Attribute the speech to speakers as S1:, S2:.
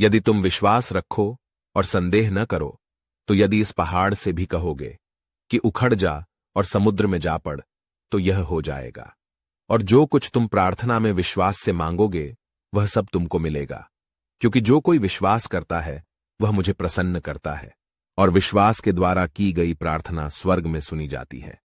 S1: यदि तुम विश्वास रखो और संदेह न करो तो यदि इस पहाड़ से भी कहोगे कि उखड़ जा और समुद्र में जा पड़ तो यह हो जाएगा और जो कुछ तुम प्रार्थना में विश्वास से मांगोगे वह सब तुमको मिलेगा क्योंकि जो कोई विश्वास करता है वह मुझे प्रसन्न करता है और विश्वास के द्वारा की गई प्रार्थना स्वर्ग में सुनी जाती है